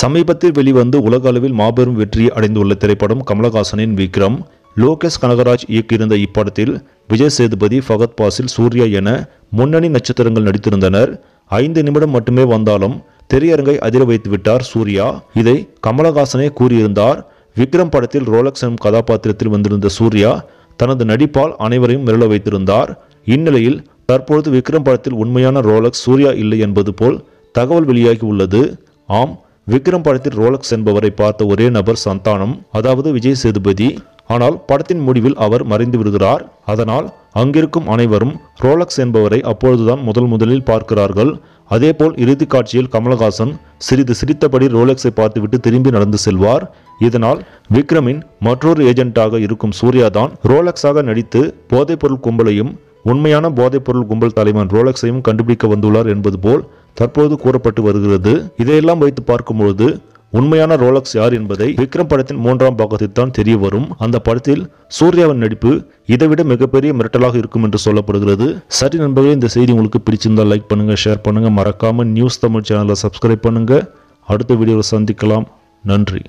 சமீபத்தில் வெளிவந்து உலக அளவில் மாபெரும் வெற்றி அடைந்துள்ள திரைப்படம் கமலஹாசனின் விக்ரம் லோகேஷ் கனகராஜ் இயக்கியிருந்த இப்படத்தில் விஜய் சேதுபதி ஃபகத் பாசில் சூர்யா என முன்னணி நட்சத்திரங்கள் நடித்திருந்தனர் ஐந்து நிமிடம் மட்டுமே வந்தாலும் திரையரங்கை அதிர வைத்து விட்டார் சூர்யா இதை கமலஹாசனே கூறியிருந்தார் விக்ரம் படத்தில் ரோலக்ஸ் எனும் கதாபாத்திரத்தில் வந்திருந்த சூர்யா தனது நடிப்பால் அனைவரையும் மிரள வைத்திருந்தார் இந்நிலையில் தற்பொழுது விக்ரம் படத்தில் உண்மையான ரோலக்ஸ் சூர்யா இல்லை என்பது போல் தகவல் வெளியாகி உள்ளது ஆம் விக்ரம் படத்தில் ரோலக்ஸ் என்பவரை பார்த்த ஒரே நபர் சந்தானம் அதாவது விஜய் சேதுபதி ஆனால் படத்தின் முடிவில் அவர் மறைந்து விடுகிறார் அதனால் அங்கிருக்கும் அனைவரும் ரோலக்ஸ் என்பவரை அப்பொழுதுதான் முதல் முதலில் பார்க்கிறார்கள் அதேபோல் இறுதி காட்சியில் கமலஹாசன் சிறிது சிரித்தபடி ரோலக்ஸை பார்த்துவிட்டு திரும்பி நடந்து செல்வார் இதனால் விக்ரமின் மற்றொரு ஏஜென்ட்டாக இருக்கும் சூர்யா தான் ரோலக்ஸாக நடித்து போதைப்பொருள் கும்பலையும் உண்மையான போதைப்பொருள் கும்பல் தலைவன் ரோலக்ஸையும் கண்டுபிடிக்க வந்துள்ளார் என்பது போல் தற்போது கூறப்பட்டு வருகிறது இதையெல்லாம் வைத்து பார்க்கும்போது உண்மையான ரோலக்ஸ் யார் என்பதை விக்ரம் படத்தின் மூன்றாம் பாகத்தில் தான் தெரிய வரும் அந்த படத்தில் சூர்யாவின் நடிப்பு இதைவிட மிகப்பெரிய மிரட்டலாக இருக்கும் என்று சொல்லப்படுகிறது சரி நண்பர்களே இந்த செய்தி உங்களுக்கு பிடிச்சிருந்தால் லைக் பண்ணுங்கள் ஷேர் பண்ணுங்கள் மறக்காமல் நியூஸ் தமிழ் சேனலை சப்ஸ்கிரைப் பண்ணுங்கள் அடுத்த வீடியோவில் சந்திக்கலாம் நன்றி